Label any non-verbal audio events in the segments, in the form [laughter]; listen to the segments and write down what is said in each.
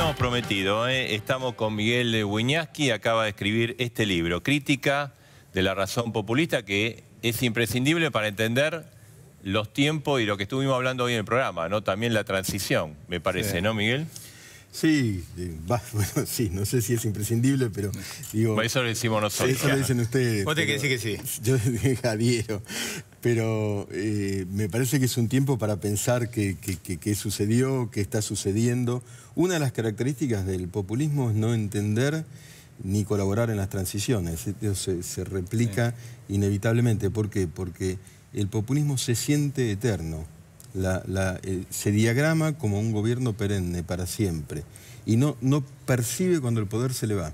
Hemos prometido, ¿eh? estamos con Miguel Wiñaski, acaba de escribir este libro, Crítica de la Razón Populista, que es imprescindible para entender los tiempos y lo que estuvimos hablando hoy en el programa, ¿no? También la transición, me parece, ¿no, Miguel? Sí, [laughs] bueno, sí, no sé si es imprescindible, pero digo... Eso lo decimos nosotros. Eso lo dicen ustedes. Vos te que decir que sí. Yo [laughs] Jadiero... Pero eh, me parece que es un tiempo para pensar qué sucedió, qué está sucediendo. Una de las características del populismo es no entender ni colaborar en las transiciones. se, replica inevitablemente. ¿Por qué? Porque el populismo se siente eterno. Eh, se diagrama como un gobierno perenne para siempre y no percibe cuando el poder se le va.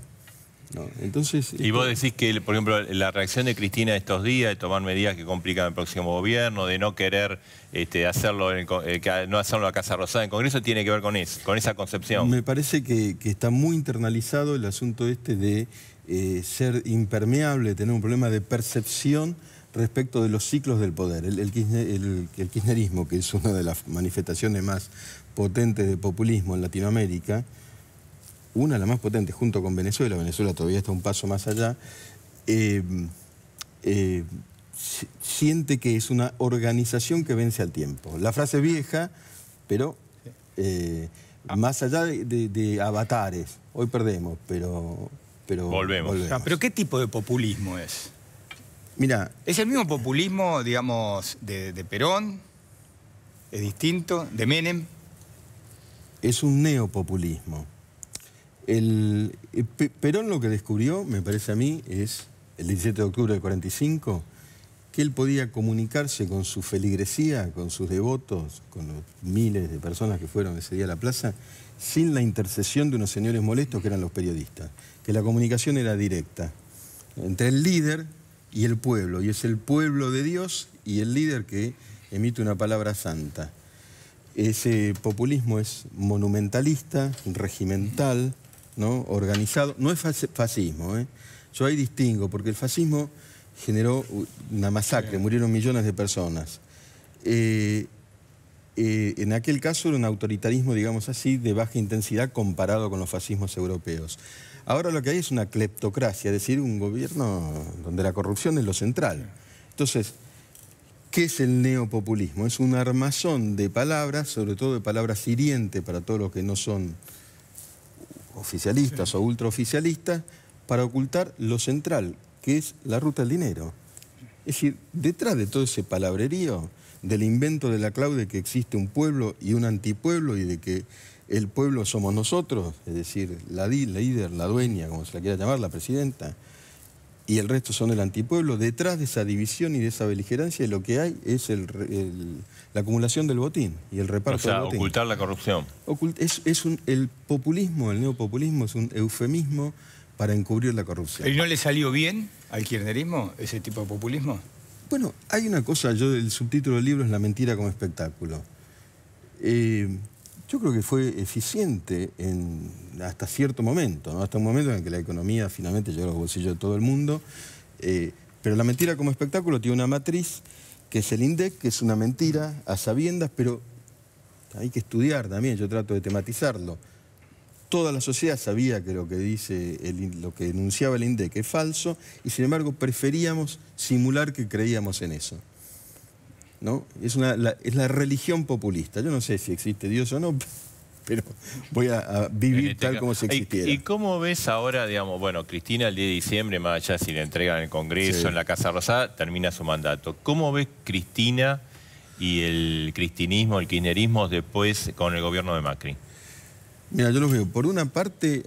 Entonces, y vos decís que, por ejemplo, la reacción de Cristina estos días, de tomar medidas que complican el próximo gobierno, de no querer este, hacerlo, eh, no hacerlo a Casa Rosada en Congreso, tiene que ver con con esa concepción. Me parece que, está muy internalizado el asunto este de eh, ser impermeable, tener un problema de percepción respecto de los ciclos del poder. El, el, kirchnerismo, que es una de las manifestaciones más potentes de populismo en Latinoamérica, una la más potente junto con Venezuela, Venezuela todavía está un paso más allá, eh, eh, siente que es una organización que vence al tiempo. La frase vieja, pero eh, ah. más allá de, avatares, hoy perdemos, pero... pero volvemos. Ah, pero ¿qué tipo de populismo es? Mira, ¿Es el mismo populismo, digamos, de Perón? ¿Es distinto? ¿De Menem? Es un neopopulismo. Eh, Perón lo que descubrió, me parece a mí, es el 17 de octubre del 45, que él podía comunicarse con su feligresía, con sus devotos, con los miles de personas que fueron ese día a la plaza, sin la intercesión de unos señores molestos que eran los periodistas, que la comunicación era directa entre el líder y el pueblo, y es el pueblo de Dios y el líder que emite una palabra santa. Ese populismo es monumentalista, regimental, ¿no? organizado. No es fascismo, ¿eh? yo ahí distingo, porque el fascismo generó una masacre, murieron millones de personas. Eh, eh, en aquel caso era un autoritarismo, digamos así, de baja intensidad comparado con los fascismos europeos. Ahora lo que hay es una cleptocracia, es decir, un gobierno donde la corrupción es lo central. Entonces, ¿Qué es el neopopulismo? Es un armazón de palabras, sobre todo de palabras hirientes para todos los que no son oficialistas o ultraoficialistas para ocultar lo central, que es la ruta del dinero. Es decir, detrás de todo ese palabrerío, del invento de la Claude que existe un pueblo y un antipueblo y de que el pueblo somos nosotros, es decir, la líder, la dueña, como se la quiera llamar, la presidenta, y el resto son del antipueblo. Detrás de esa división y de esa beligerancia lo que hay es la acumulación del botín y el reparto o sea, ocultar la corrupción. es, el populismo, el neopopulismo es un eufemismo para encubrir la corrupción. ¿Y no le salió bien al kirchnerismo ese tipo de populismo? Bueno, hay una cosa, yo el subtítulo del libro es La mentira como espectáculo. Eh, yo creo que fue eficiente hasta cierto momento, hasta un momento en que la economía finalmente llegó a los bolsillos de todo el mundo. Eh, pero la mentira como espectáculo tiene una matriz que es el INDEC, que es una mentira a sabiendas, pero hay que estudiar también, yo trato de tematizarlo. Toda la sociedad sabía que lo que dice, lo que enunciaba el INDEC es falso y sin embargo preferíamos simular que creíamos en eso. Es, una, la, es la religión populista. Yo no sé si existe Dios o no, [laughs] pero voy a, vivir este tal como si existiera. ¿Y, cómo ves ahora, digamos, bueno, Cristina el 10 de diciembre, más allá si le entregan el Congreso, en la Casa Rosada, termina su mandato. ¿Cómo ves Cristina y el cristinismo, el kirchnerismo después con el gobierno de Macri? Mira, yo lo veo, por una parte,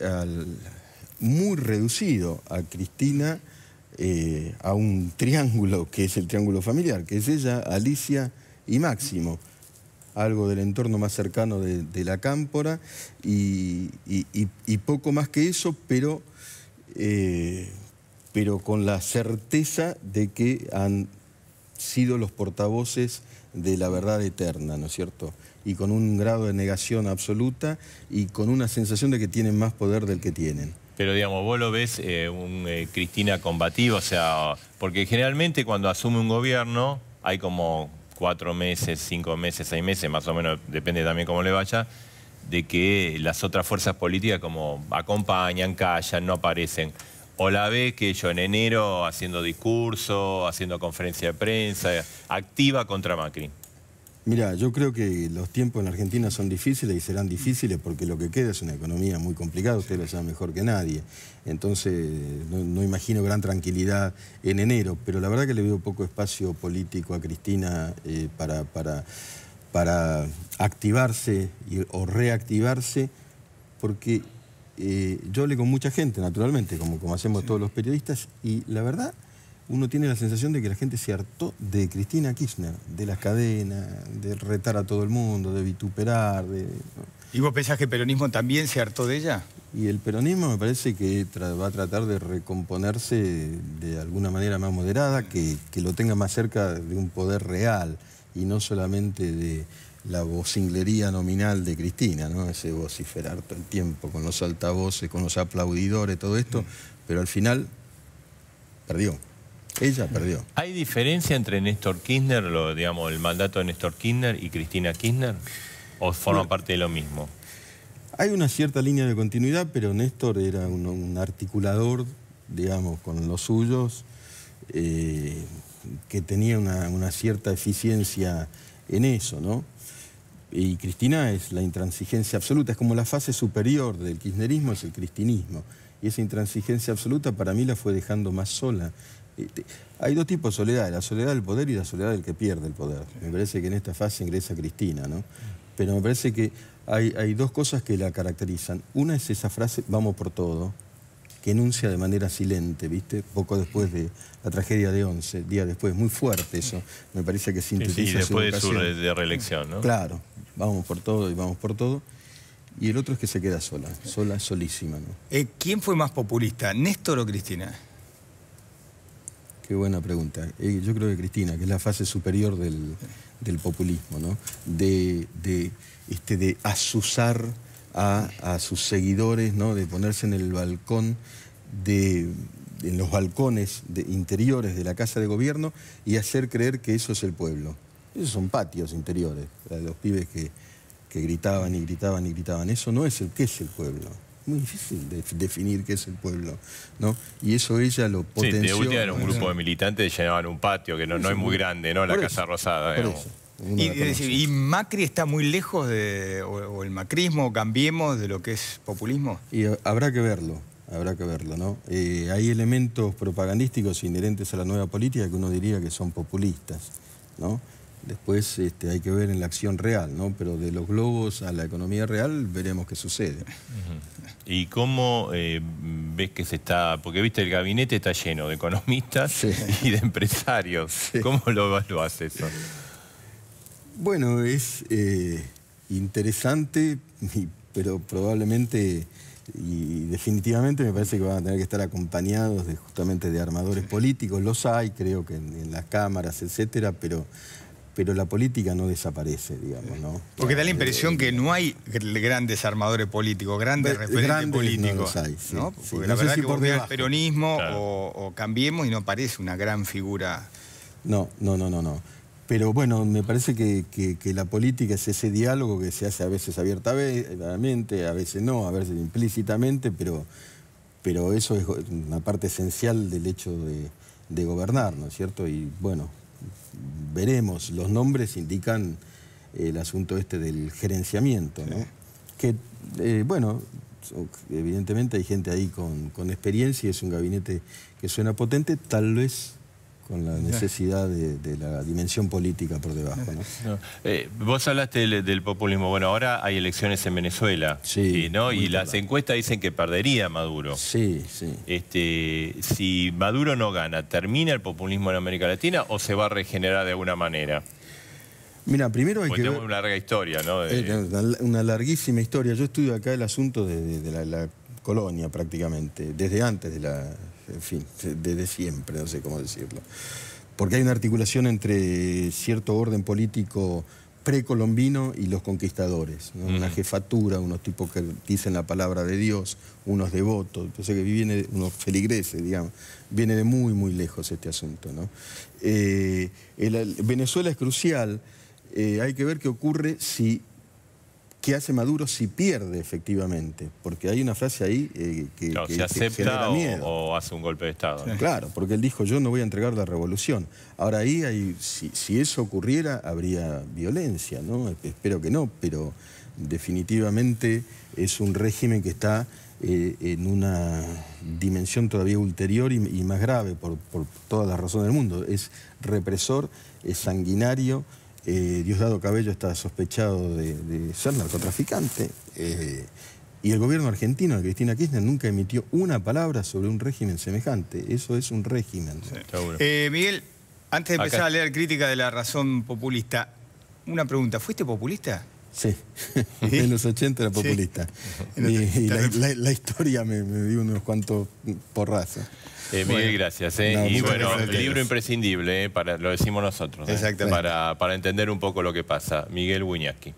muy reducido a Cristina eh, a un triángulo, que es el triángulo familiar, que es ella, Alicia y Máximo algo del entorno más cercano de, la cámpora y, poco más que eso, pero, eh, pero con la certeza de que han sido los portavoces de la verdad eterna, ¿no es cierto? Y con un grado de negación absoluta y con una sensación de que tienen más poder del que tienen. Pero digamos, vos lo ves eh, un eh, Cristina combativo, o sea, porque generalmente cuando asume un gobierno hay como cuatro meses, cinco meses, seis meses, más o menos, depende también cómo le vaya, de que las otras fuerzas políticas como acompañan, callan, no aparecen. O la ves que yo en enero haciendo discurso, haciendo conferencia de prensa, activa contra Macri. Mira, yo creo que los tiempos en Argentina son difíciles y serán difíciles porque lo que queda es una economía muy complicada, usted lo sabe mejor que nadie. Entonces, no, imagino gran tranquilidad en enero, pero la verdad que le veo poco espacio político a Cristina eh, para, para, activarse o reactivarse, porque eh, yo hablé con mucha gente, naturalmente, como, como hacemos todos los periodistas, y la verdad uno tiene la sensación de que la gente se hartó de Cristina Kirchner, de las cadenas, de retar a todo el mundo, de vituperar. De, ¿Y vos pensás que el peronismo también se hartó de ella? Y el peronismo me parece que va a tratar de recomponerse de alguna manera más moderada, que, lo tenga más cerca de un poder real y no solamente de la vocinglería nominal de Cristina, ¿no? ese vociferar todo el tiempo con los altavoces, con los aplaudidores, todo esto, mm. pero al final perdió. Ella perdió. ¿Hay diferencia entre Néstor Kirchner, lo, digamos, el mandato de Néstor Kirchner y Cristina Kirchner? ¿O forma parte de lo mismo? Hay una cierta línea de continuidad, pero Néstor era un, articulador, digamos, con los suyos, eh, que tenía una, una, cierta eficiencia en eso, ¿no? Y Cristina es la intransigencia absoluta, es como la fase superior del kirchnerismo, es el cristinismo. Y esa intransigencia absoluta para mí la fue dejando más sola hay dos tipos de soledad, la soledad del poder y la soledad del que pierde el poder. Me parece que en esta fase ingresa Cristina, ¿no? Pero me parece que hay, dos cosas que la caracterizan. Una es esa frase, vamos por todo, que enuncia de manera silente, ¿viste? Poco después de la tragedia de 11, días después, muy fuerte eso, me parece que sintetiza sí, después de su reelección, ¿no? Claro, vamos por todo y vamos por todo. Y el otro es que se queda sola, sola, solísima, ¿no? Eh, ¿Quién fue más populista, Néstor o Cristina? Qué buena pregunta. Eh, yo creo que Cristina, que es la fase superior del, populismo, De, este, de asusar a, sus seguidores, ¿no? De ponerse en el balcón en los balcones interiores de la Casa de Gobierno y hacer creer que eso es el pueblo. Esos son patios interiores, los pibes que, que gritaban y gritaban y gritaban. Eso no es el que es el pueblo muy difícil definir qué es el pueblo, ¿no? Y eso ella lo potenció. Sí, de última era un grupo de militantes llenaban un patio, que no, es muy grande, ¿no? La Casa Rosada, Y, Macri está muy lejos de, o, el macrismo, cambiemos de lo que es populismo. Y eh, habrá que verlo, habrá que verlo, ¿no? Eh, hay elementos propagandísticos inherentes a la nueva política que uno diría que son populistas, ¿no? Después este, hay que ver en la acción real, ¿no? Pero de los globos a la economía real veremos qué sucede. ¿Y cómo eh, ves que se está...? Porque, viste, el gabinete está lleno de economistas [laughs] y de empresarios. ¿Cómo lo evaluás eso? Bueno, es eh, interesante, pero probablemente y definitivamente me parece que van a tener que estar acompañados justamente de armadores políticos. Los hay, creo que en, en las cámaras, etcétera, pero pero la política no desaparece, digamos, ¿no? Porque da la eh, impresión que eh, no hay grandes armadores políticos, grandes referentes políticos. No, si por peronismo o, cambiemos y no aparece una gran figura. No, no, no, no, no. Pero bueno, me parece que, la política es ese diálogo que se hace a veces abiertamente, a veces no, a veces implícitamente, pero, pero eso es una parte esencial del hecho de, de gobernar, ¿no es cierto? Y bueno, veremos, los nombres indican eh, el asunto este del gerenciamiento, Que, eh, bueno, evidentemente hay gente ahí con, con experiencia y es un gabinete que suena potente, tal vez con la necesidad de, la dimensión política por debajo. ¿no? [laughs] Eh, vos hablaste del, populismo. Bueno, ahora hay elecciones en Venezuela. Sí. Eh, ¿no? Y las encuestas dicen que perdería Maduro. Sí, sí. Este, si Maduro no gana, ¿termina el populismo en América Latina o se va a regenerar de alguna manera? Mira, primero hay que tenemos una larga historia, ¿no? Eh, una larguísima historia. Yo estudio acá el asunto de, la, colonia prácticamente, desde antes de la, en fin, desde siempre, no sé cómo decirlo. Porque hay una articulación entre cierto orden político precolombino y los conquistadores. Una jefatura, unos tipos que dicen la palabra de Dios, unos devotos, entonces que viene, unos feligreses, digamos. Viene de muy, muy lejos este asunto. ¿no? Eh, Venezuela es crucial. Eh, hay que ver qué ocurre si ¿Qué hace Maduro si pierde efectivamente? Porque hay una frase ahí eh, que, que, se acepta o, hace un golpe de Estado. Claro, porque él dijo, yo no voy a entregar la revolución. Ahora ahí, si, eso ocurriera, habría violencia, ¿no? Espero que no, pero definitivamente es un régimen que está eh, en una dimensión todavía ulterior y, más grave por todas las razones del mundo. Es represor, es sanguinario, eh, Diosdado Cabello está sospechado de, ser narcotraficante. Eh, y el gobierno argentino de Cristina Kirchner nunca emitió una palabra sobre un régimen semejante. Eso es un régimen. Eh, Miguel, antes de empezar a leer crítica de la razón populista, una pregunta. ¿Fuiste populista? [laughs] Sí, en los 80 era populista. [laughs] Y, la, historia me, dio unos cuantos porrazos. Eh, Miguel, gracias. Eh. y bueno, libro imprescindible, eh, para, lo decimos nosotros. Para, entender un poco lo que pasa. Miguel Buñazqui